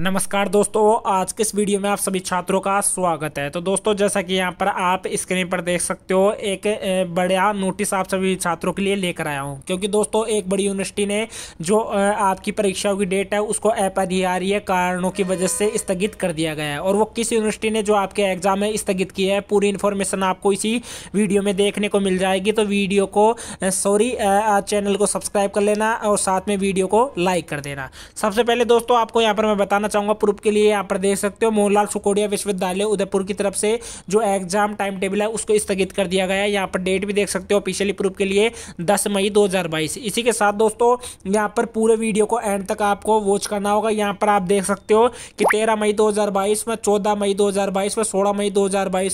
नमस्कार दोस्तों आज के इस वीडियो में आप सभी छात्रों का स्वागत है तो दोस्तों जैसा कि यहाँ पर आप स्क्रीन पर देख सकते हो एक बड़ा नोटिस आप सभी छात्रों के लिए लेकर आया हूँ क्योंकि दोस्तों एक बड़ी यूनिवर्सिटी ने जो आपकी परीक्षाओं की डेट है उसको अपरिहार्य कारणों की वजह से स्थगित कर दिया गया है और वो किस यूनिवर्सिटी ने जो आपके एग्जाम है स्थगित किया है पूरी इन्फॉर्मेशन आपको इसी वीडियो में देखने को मिल जाएगी तो वीडियो को सॉरी चैनल को सब्सक्राइब कर लेना और साथ में वीडियो को लाइक कर देना सबसे पहले दोस्तों आपको यहाँ पर मैं बताना करना चाहूंगा प्रूफ के लिए यहाँ पर देख सकते हो मोहनलाल सुकोड़िया विश्वविद्यालय उदयपुर की तरफ से जो एग्जाम टाइम टेबल है उसको स्थगित कर दिया गया है यहाँ पर डेट भी देख सकते हो ऑफिशियली प्रूफ के लिए दस मई दो इसी के साथ दोस्तों यहाँ पर पूरे वीडियो को एंड तक आपको वॉच करना होगा यहाँ पर आप देख सकते हो कि तेरह मई दो में चौदह मई दो में सोलह मई दो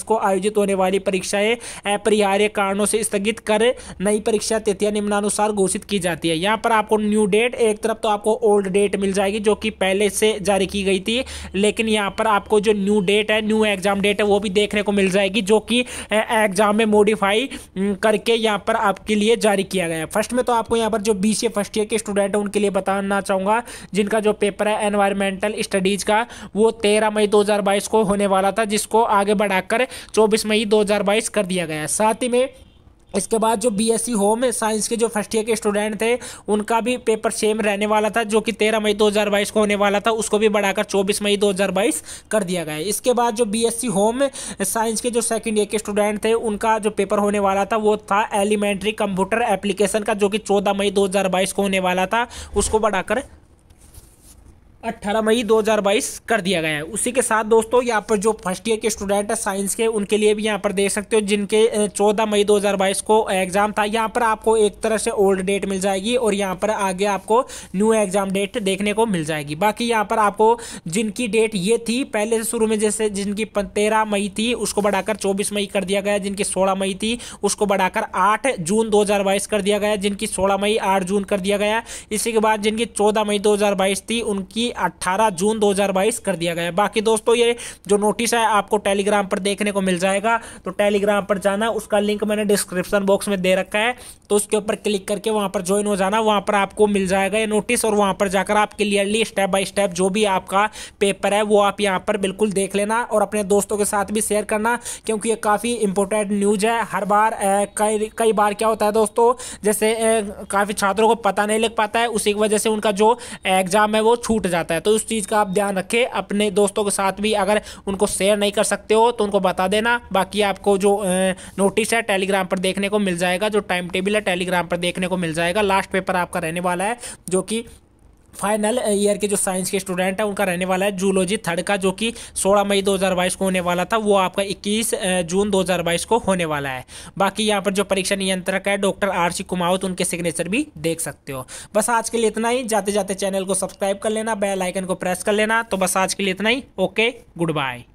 को आयोजित होने वाली परीक्षाएं अपरिहार्य कारणों से स्थगित कर नई परीक्षा तिथियां निम्नानुसार घोषित की जाती है यहाँ पर आपको न्यू डेट एक तरफ तो आपको ओल्ड डेट मिल जाएगी जो कि पहले से जारी की गई थी लेकिन यहाँ पर आपको जो न्यू डेट है न्यू एग्जाम डेट है वो भी देखने को मिल जाएगी जो कि एग्जाम में मॉडिफाई करके यहाँ पर आपके लिए जारी किया गया है फर्स्ट में तो आपको यहाँ पर जो बी सी फर्स्ट ईयर के स्टूडेंट हैं उनके लिए बताना चाहूँगा जिनका जो पेपर है एनवायरमेंटल स्टडीज़ का वो तेरह मई दो को होने वाला था जिसको आगे बढ़ाकर चौबीस मई दो कर दिया गया साथ ही में इसके बाद जो बीएससी होम साइंस के जो फर्स्ट ईयर के स्टूडेंट थे उनका भी पेपर सेम रहने वाला था जो कि 13 मई 2022 को होने वाला था उसको भी बढ़ाकर 24 मई 2022 कर दिया गया है इसके बाद जो बीएससी होम साइंस के जो सेकंड ईयर के स्टूडेंट थे उनका जो पेपर होने वाला था वो था एलिमेंट्री कंप्यूटर एप्लीकेशन का जो कि चौदह मई दो को होने वाला था उसको बढ़ाकर 18 मई 2022 कर दिया गया है उसी के साथ दोस्तों यहाँ पर जो फर्स्ट ईयर के स्टूडेंट है साइंस के उनके लिए भी यहाँ पर देख सकते हो जिनके 14 मई 2022 को एग्जाम था यहाँ पर आपको एक तरह से ओल्ड डेट मिल जाएगी और यहाँ पर आगे आपको न्यू एग्जाम डेट देखने को मिल जाएगी बाकी यहाँ पर आपको जिनकी डेट ये थी पहले से शुरू में जैसे जिनकी तेरह मई थी उसको बढ़ाकर चौबीस मई कर दिया गया जिनकी सोलह मई थी उसको बढ़ाकर आठ जून दो कर दिया गया जिनकी सोलह मई आठ जून कर दिया गया इसी के बाद जिनकी चौदह मई दो थी उनकी 18 जून 2022 कर दिया गया बाकी दोस्तों ये जो नोटिस है आपको टेलीग्राम पर देखने को मिल जाएगा तो टेलीग्राम पर जाना उसका लिंक मैंने डिस्क्रिप्शन बॉक्स में दे रखा है तो उसके ऊपर क्लिक करके वहां पर ज्वाइन हो जाना वहां पर आपको मिल जाएगा ये नोटिस और वहां पर जाकर आप क्लियरली स्टेप बाय स्टेप जो भी आपका पेपर है वो आप यहाँ पर बिल्कुल देख लेना और अपने दोस्तों के साथ भी शेयर करना क्योंकि ये काफ़ी इंपॉर्टेंट न्यूज़ है हर बार कई कई बार क्या होता है दोस्तों जैसे काफ़ी छात्रों को पता नहीं लग पाता है उसी की वजह से उनका जो एग्ज़ाम है वो छूट जाता है जाता है तो उस चीज़ का आप ध्यान रखें अपने दोस्तों के साथ भी अगर उनको शेयर नहीं कर सकते हो तो उनको बता देना बाकी आपको जो नोटिस है टेलीग्राम पर देखने को मिल जाएगा जो टाइम टेबल है टेलीग्राम पर देखने को मिल जाएगा लास्ट पेपर आपका रहने वाला है जो कि फाइनल ईयर के जो साइंस के स्टूडेंट हैं उनका रहने वाला है जूलॉजी थर्ड का जो कि 16 मई 2022 को होने वाला था वो आपका 21 जून 2022 को होने वाला है बाकी यहाँ पर जो परीक्षा नियंत्रक है डॉक्टर आर सी कुमावत उनके सिग्नेचर भी देख सकते हो बस आज के लिए इतना ही जाते जाते चैनल को सब्सक्राइब कर लेना बेलाइकन को प्रेस कर लेना तो बस आज के लिए इतना ही ओके गुड बाय